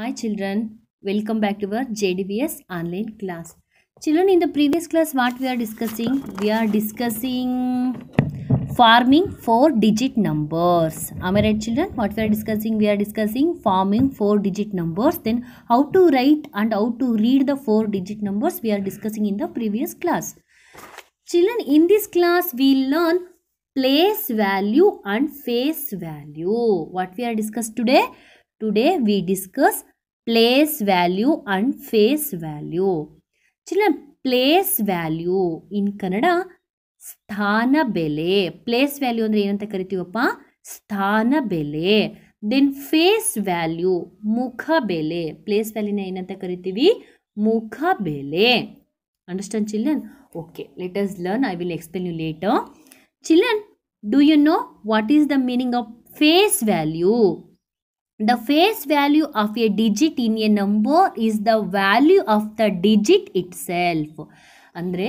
Hi children, welcome back to our JDBS online class. Children, in the previous class what we are discussing? We are discussing farming four digit numbers. Am I right children? What we are discussing? We are discussing farming four digit numbers. Then how to write and how to read the four digit numbers we are discussing in the previous class. Children, in this class we learn place value and face value. What we are discussed today? Today we discuss place value and face value. Children, place value in Canada, sthana bele. Place value on the end of the sthana bele. Then face value, mukha bele. Place value in the end of the mukha bele. Understand, children? Okay, let us learn. I will explain you later. Children, do you know what is the meaning of face value? The face value of a digit in a a number the value of the digit ಇಟ್ ಸೆಲ್ಫ್ ಅಂದರೆ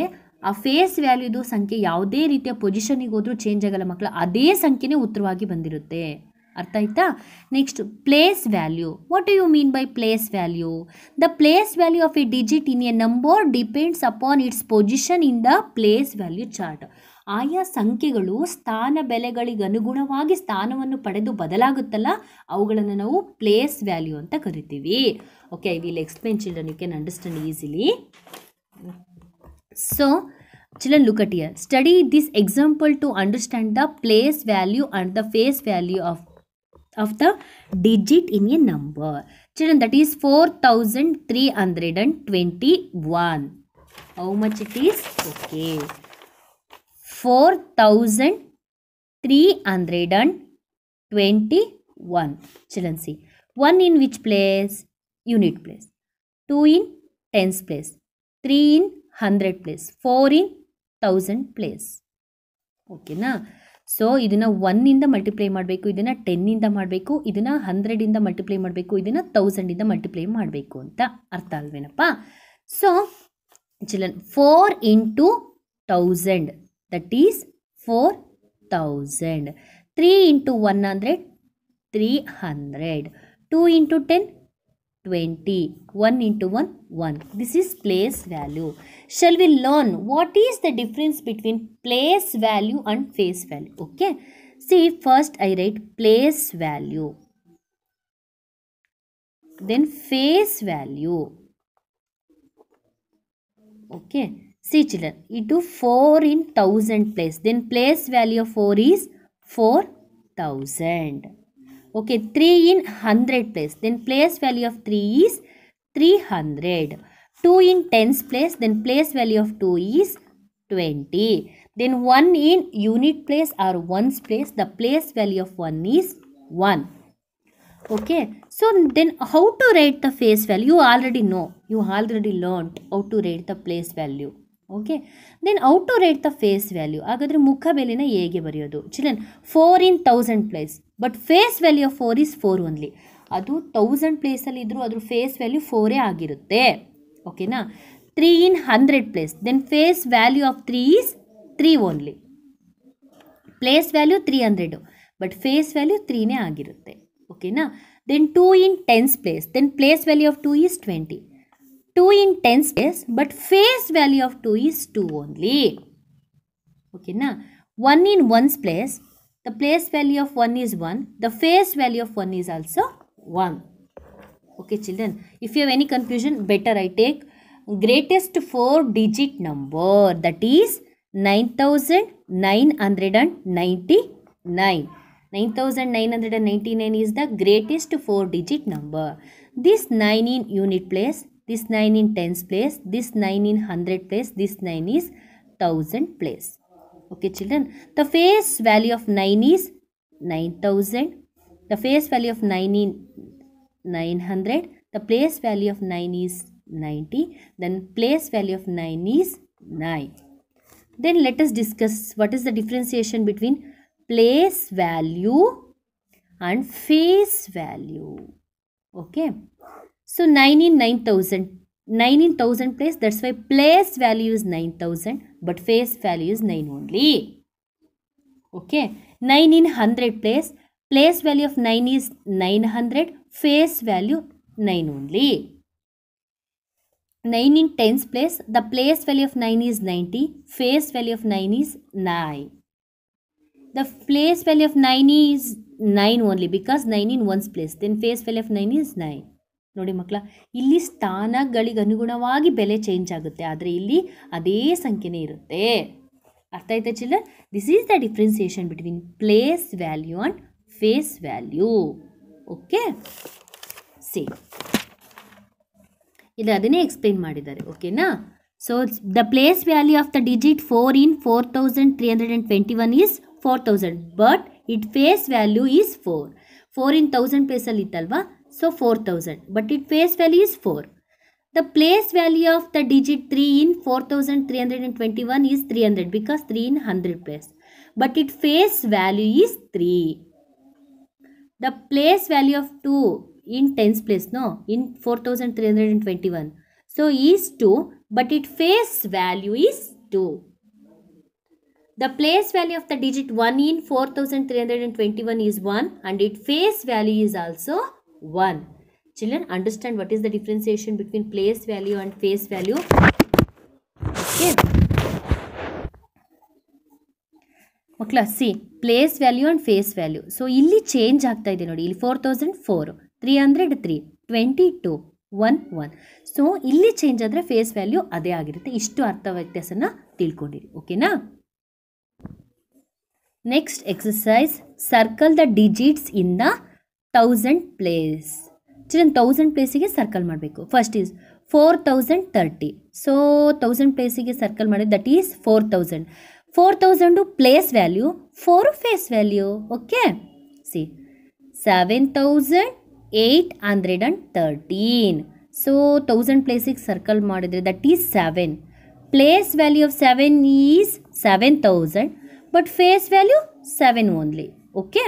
ಆ face ವ್ಯಾಲ್ಯೂದು ಸಂಖ್ಯೆ ಯಾವುದೇ ರೀತಿಯ ಪೊಸಿಷನಿಗೆ ಹೋದರೂ change ಆಗಲ್ಲ ಮಕ್ಕಳು ಅದೇ ಸಂಖ್ಯೆನೇ ಉತ್ತರವಾಗಿ ಬಂದಿರುತ್ತೆ ಅರ್ಥ ಆಯ್ತಾ next place value what you mean by place value the place value of a digit in a number depends upon its position in the place value chart ಆಯಾ ಸಂಖ್ಯೆಗಳು ಸ್ಥಾನ ಬೆಲೆಗಳಿಗನುಗುಣವಾಗಿ ಸ್ಥಾನವನ್ನು ಪಡೆದು ಬದಲಾಗುತ್ತಲ್ಲ ಅವುಗಳನ್ನು ನಾವು ಪ್ಲೇಸ್ ವ್ಯಾಲ್ಯೂ ಅಂತ ಕರಿತೀವಿ okay I will explain children you can understand easily so at look at here study this example to understand the place value and the face value of of the digit in a number children that is four thousand three hundred and twenty one how much it is okay four thousand three hundred and twenty one children see one in which place unit place two in tens place three in hundred place four in thousand place ಓಕೆನಾ so ಇದನ್ನು ಒನ್ನಿಂದ multiply ಮಾಡಬೇಕು ಇದನ್ನು ಟೆನ್ನಿಂದ ಮಾಡಬೇಕು ಇದನ್ನು ಹಂಡ್ರೆಡಿಂದ multiply ಮಾಡಬೇಕು ಇದನ್ನು ತೌಸಂಡಿಂದ multiply ಮಾಡಬೇಕು ಅಂತ ಅರ್ಥ ಅಲ್ವೇನಪ್ಪ so children four into thousand that is 4000. 3 into 100, 300. 2 into 10, 20. 1 into 1, 1. This is place value. Shall we learn what is the difference between place value and face value? Okay. See, first I write place value. Then face value. Okay. See children, do 4 in 1000 place. Then place value of 4 is 4000. Okay, 3 in 100 place. Then place value of 3 is 300. 2 in tens place. Then place value of 2 is 20. Then 1 in unit place or ones place. The place value of 1 is 1 okay so then how to write the face value you already know you already learned how to write the place value okay then how to write the face value ಹಾಗಾದರೆ ಮುಖ ಬೆಲೆನ ಹೇಗೆ ಬರೆಯೋದು children four in thousand place but face value of four is four only ಅದು thousand ಪ್ಲೇಸಲ್ಲಿ ಇದ್ದರೂ ಅದ್ರ face value ಫೋರೇ ಆಗಿರುತ್ತೆ ಓಕೆನಾ three in hundred place then face value of three is three only place value three hundred but face value ತ್ರೀನೇ ಆಗಿರುತ್ತೆ ಓಕೆನಾ then two in tens place then place value of two is twenty 2 in 10 space but face value of 2 is 2 only. Okay now 1 in 1's place. The place value of 1 is 1. The face value of 1 is also 1. Okay children. If you have any confusion better I take greatest 4 digit number that is 9999. 9999 is the greatest 4 digit number. This 9 in unit place, this 9 in tens place, this 9 in hundred place, this 9 is thousand place. Okay children, the face value of 9 is 9000, the face value of 9 in 900, the place value of 9 is 90, then place value of 9 is 9. Then let us discuss what is the differentiation between place value and face value. Okay. So 9 in 9000. 9 in 1000 place. That's why place value is 9000. But face value is 9 only. Okay. 9 in 100 place. Place value of 9 is 900. Face value 9 only. 9 in tens place. The place value of 9 is 90. Face value of 9 is 9 the place value of 9 is 9 only because 9 in one's place. Then face value of 9 is 9. ನೋಡಿ ಮಕ್ಕಳ ಇಲ್ಲಿ ಸ್ಥಾನಗಳಿಗೆ ಅನುಗುಣವಾಗಿ ಬೆಲೆ change ಆಗುತ್ತೆ ಆದರೆ ಇಲ್ಲಿ ಅದೇ ಸಂಖ್ಯೆನೇ ಇರುತ್ತೆ ಅರ್ಥ ಆಯ್ತಾ ಚಿಲ್ಲ this is the differentiation between place value and face value okay see ಇಲ್ಲ ಅದನ್ನೇ ಎಕ್ಸ್ಪ್ಲೈನ್ ಮಾಡಿದ್ದಾರೆ ಓಕೆನಾ so the place value of the digit four in four thousand three hundred and twenty one is four thousand but it face value is four four in thousand ಪ್ಲೇಸಲ್ಲಿ ಇತ್ತಲ್ವಾ So 4000. But its face value is 4. The place value of the digit 3 in 4321 is 300 because 3 in 100 place. But its face value is 3. The place value of 2 in tens place no in 4321 so is 2 but its face value is 2 the place value of the digit 1 in 4321 is 1 and its face value is also 1. Children, understand what is the differentiation between place value and face value. Okay. ಮಕ್ಕಳ see place value and face value so ಇಲ್ಲಿ change ಆಗ್ತಾ ಇದೆ ನೋಡಿ ಇಲ್ಲಿ four thousand four three hundred three twenty two one one so ಇಲ್ಲಿ change ಆದರೆ face value ಅದೇ ಆಗಿರುತ್ತೆ ಇಷ್ಟು ಅರ್ಥ ವ್ಯತ್ಯಾಸನ ತಿಳ್ಕೊಂಡಿರಿ ಓಕೆನಾ next exercise circle the digits in the thousand place children thousand ಪ್ಲೇಸಿಗೆ ಸರ್ಕಲ್ ಮಾಡಬೇಕು first is four thousand thirty so thousand ಪ್ಲೇಸಿಗೆ ಸರ್ಕಲ್ ಮಾಡಿ that is four thousand four thousand place value four face value okay see seven thousand eight hundred and thirteen so thousand ಪ್ಲೇಸಿಗೆ circle ಮಾಡಿದರೆ that is seven place value of seven is seven thousand but face value seven only okay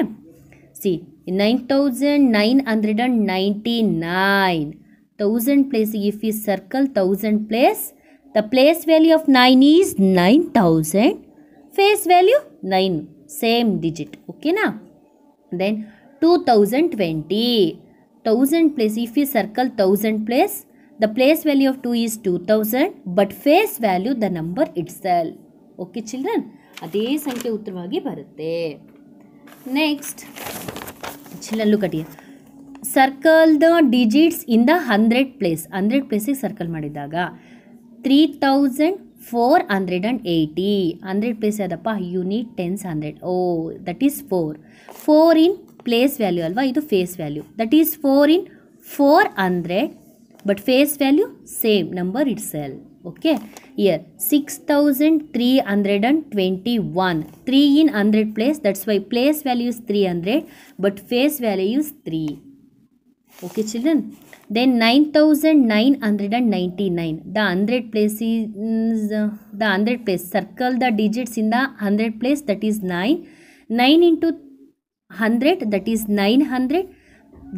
see 9999 1000 place if we circle 1000 place the place value of 9 is 9000 face value 9 same digit okay na then 2020 1000 place if we circle 1000 place the place value of 2 is 2000 but face value the number itself okay children ಅದೇ ಸಂಖ್ಯೆ ಉತ್ತರವಾಗಿ ಬರುತ್ತೆ next ಚಿಲ್ಲಲ್ಲೂ ಕಟಿಯ circle the digits in the hundred place hundred ಪ್ಲೇಸಿಗೆ circle ಮಾಡಿದಾಗ three thousand four hundred and eighty hundred place ಯಾವುದಪ್ಪ unit tens hundred oh that is four four in place value ಅಲ್ವಾ ಇದು face value that is four in four hundred but face value same number itself okay year 6321 3 in 100 place that's why place value is 300 but face value is 3 okay children then 9999 the 100 place is mm, uh, the 100 place circle the digits in the 100 place that is 9 9 into 100 that is 900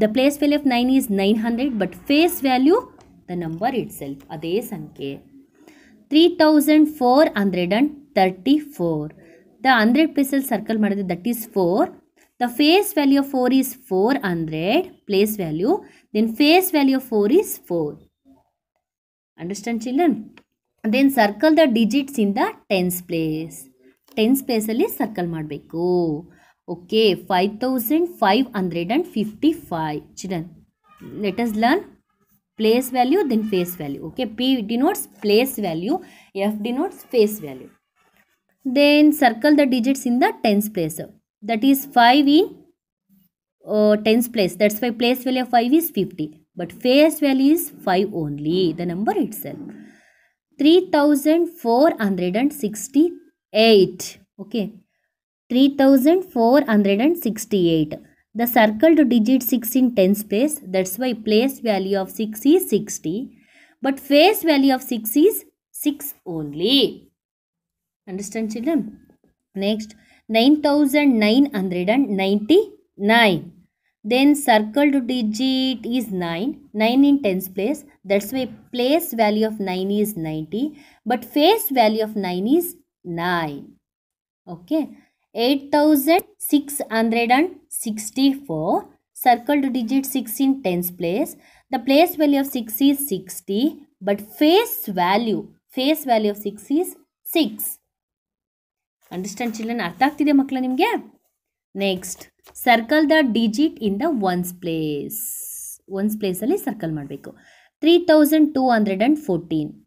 the place value of 9 is 900 but face value the number itself ಅದೇ ಸಂಖ್ಯೆ three thousand four hundred and thirty four the hundred ಪ್ಲೇಸಲ್ಲಿ circle ಮಾಡಿದ್ರೆ that is four the face value of four is four hundred place value then face value of four is four understand children then circle the digits in the tens place tens ಪ್ಲೇಸಲ್ಲಿ circle ಮಾಡಬೇಕು okay five thousand five hundred and fifty five children let us learn place value then face value okay p denotes place value f denotes face value then circle the digits in the tens place that is 5 in uh, tens place that's why place value of 5 is 50 but face value is 5 only the number itself 3468 okay 3468 the circled digit 6 in tens place. That's why place value of 6 is 60. But face value of 6 is 6 only. Understand children? Next, 9999. Then circled digit is 9. 9 in tens place. That's why place value of 9 is 90. But face value of 9 is 9. Okay. Eight thousand six hundred and sixty four circled digit six in tens place the place value of six is sixty but face value face value of six is six understand children ಅರ್ಥ ಆಗ್ತಿದೆ ಮಕ್ಕಳು ನಿಮಗೆ next circle the digit in the ones place ones ಪ್ಲೇಸಲ್ಲಿ circle ಮಾಡಬೇಕು three thousand two hundred and fourteen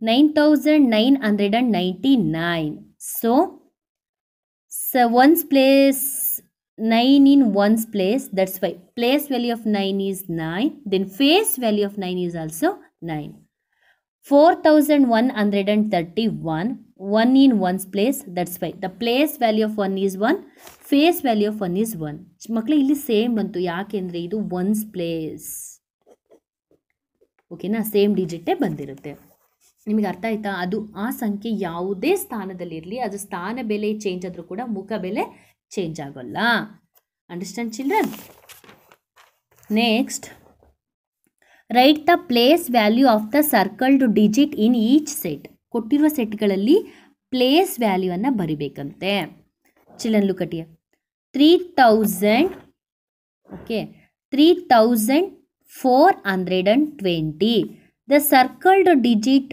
9,999. So, so one's place 9 in one's place. That's why place value of 9 is 9. Then face value of 9 is also 9. 4131 1 in one's place that's why the place value of 1 is 1 face value of 1 is 1 ಮಕ್ಕಳು ಇಲ್ಲಿ same ಬಂತು ಯಾಕೆಂದರೆ ಇದು ones place ಓಕೆನಾ same ಡಿಜಿಟೇ ಬಂದಿರುತ್ತೆ ನಿಮಗೆ ಅರ್ಥ ಆಯ್ತಾ ಅದು ಆ ಸಂಖ್ಯೆ ಯಾವುದೇ ಸ್ಥಾನದಲ್ಲಿರಲಿ ಅದು ಸ್ಥಾನ ಬೆಲೆ ಚೇಂಜ್ ಆದರೂ ಕೂಡ ಮುಖ ಬೆಲೆ ಚೇಂಜ್ ಆಗೋಲ್ಲ understand children next write the place value of the circled digit in each set ಕೊಟ್ಟಿರುವ ಸೆಟ್ಗಳಲ್ಲಿ ಪ್ಲೇಸ್ ವ್ಯಾಲ್ಯೂವನ್ನು ಬರಿಬೇಕಂತೆ ಚಿಲ್ಡ್ರನ್ ಲುಕಟಿಯ three thousand okay three thousand four hundred and twenty the circled digit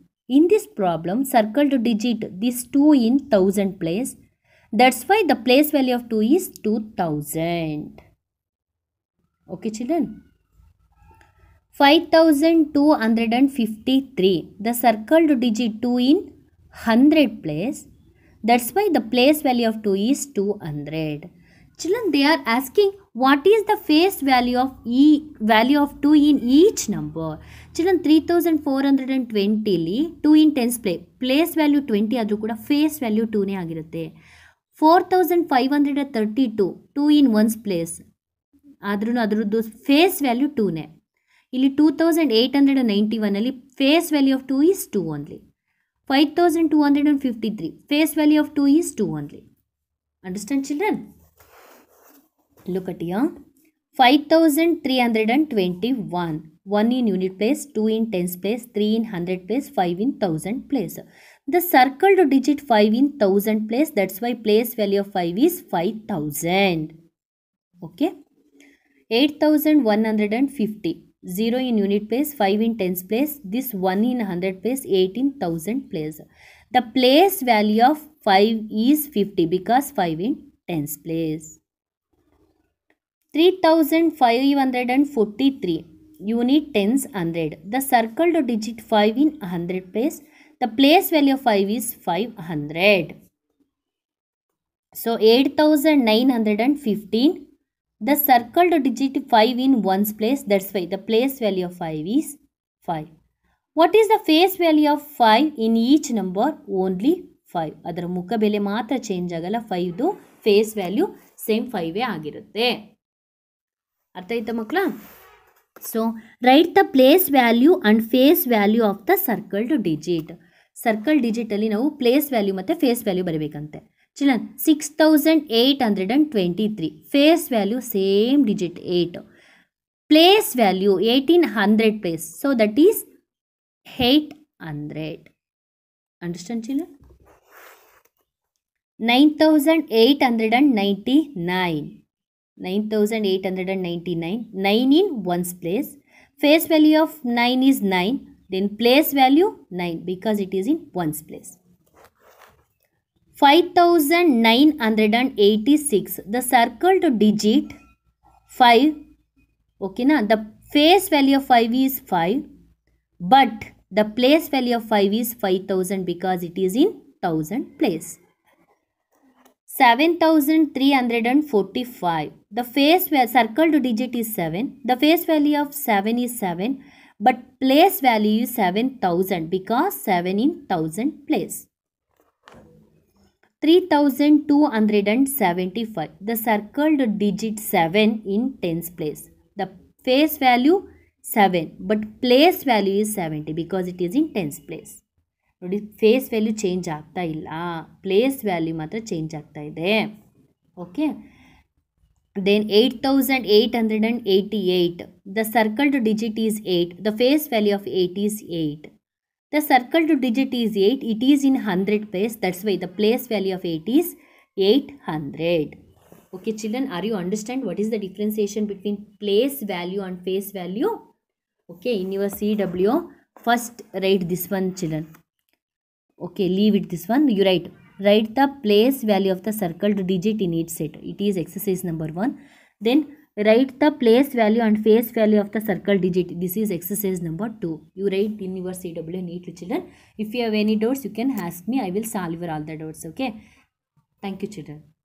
In this problem, circled digit this 2 in 1000 place. That's why the place value of 2 is 2000. Okay children. 5253. The circled digit 2 in 100 place. That's why the place value of 2 is 200. Asking what is the face value of ಈ value of of in each number 2 three thousand four hundred and ಟ್ವೆಂಟಿಲಿ two in tens play place value twenty ಆದರೂ ಕೂಡ face value ಟೂನೇ ಆಗಿರುತ್ತೆ four thousand five hundred and thirty two two in ones place ಆದ್ರೂ ಅದರದ್ದು face value ಟೂನೇ ಇಲ್ಲಿ two thousand eight hundred and ninety ಒನ್ನಲ್ಲಿ face value of two is two only five thousand two hundred and fifty three face value of two is two only understand children Look at here. 5321. 1 in unit place, 2 in tens place, 3 in hundred place, 5 in thousand place. The circled digit 5 in thousand place. That's why place value of 5 is 5000. Okay. 8150. 0 in unit place, 5 in tens place, this 1 in 100 place, eighteen thousand place. The place value of 5 is 50 because 5 in tens place. Three thousand five hundred and forty three unit tens hundred the circled digit five in hundred place the place value five is five hundred so eight thousand nine hundred and fifteen the circled digit five in ones place that's why the place value of five is five what is the face value of five in each number only five ಅದರ ಮುಖ ಬೆಲೆ ಮಾತ್ರ change ಆಗಲ್ಲ ಫೈವ್ದು face value same five ಆಗಿರುತ್ತೆ ಅರ್ಥ ಆಯ್ತಾ ಮಕ್ಕಳ so write the place value and face value of the circled digit circle ಡಿಜಿಟಲ್ಲಿ ನಾವು ಪ್ಲೇಸ್ ವ್ಯಾಲ್ಯೂ ಮತ್ತು ಫೇಸ್ ವ್ಯಾಲ್ಯೂ ಬರಬೇಕಂತೆ ಚಿಲ್ಲ six thousand eight hundred and twenty three face value same digit eight place value eighteen hundred place so that is eight hundred understand ಚಿಲ್ಲ nine thousand eight hundred and ninety nine 9899 9 in 1's place face value of 9 is 9 then place value 9 because it is in 1's place 5986 the circled digit 5 okay na the face value of 5 is 5 but the place value of 5 is 5000 because it is in 1000 place 7345. The face where circled digit is 7. The face value of 7 is 7. But place value is 7000 because 7 in 1000 place. 3275. The circled digit 7 in tens place. The face value 7 but place value is 70 because it is in tens place. ನೋಡಿ face value change ಆಗ್ತಾ ಇಲ್ಲ place value ಮಾತ್ರ change ಆಗ್ತಾ ಇದೆ okay then eight thousand eight hundred and eighty eight the circled digit is eight the face value of eight is eight the circled digit is eight it is in hundred place that's why the place value of eight is eight hundred okay children are you understand what is the differentiation between place value and face value okay in your C W first write this one children okay leave it this one you write write the place value of the circled digit in each set it is exercise number 1 then write the place value and face value of the circle digit this is exercise number 2 you write in your cw to children if you have any doubts you can ask me i will solve all the doubts okay thank you children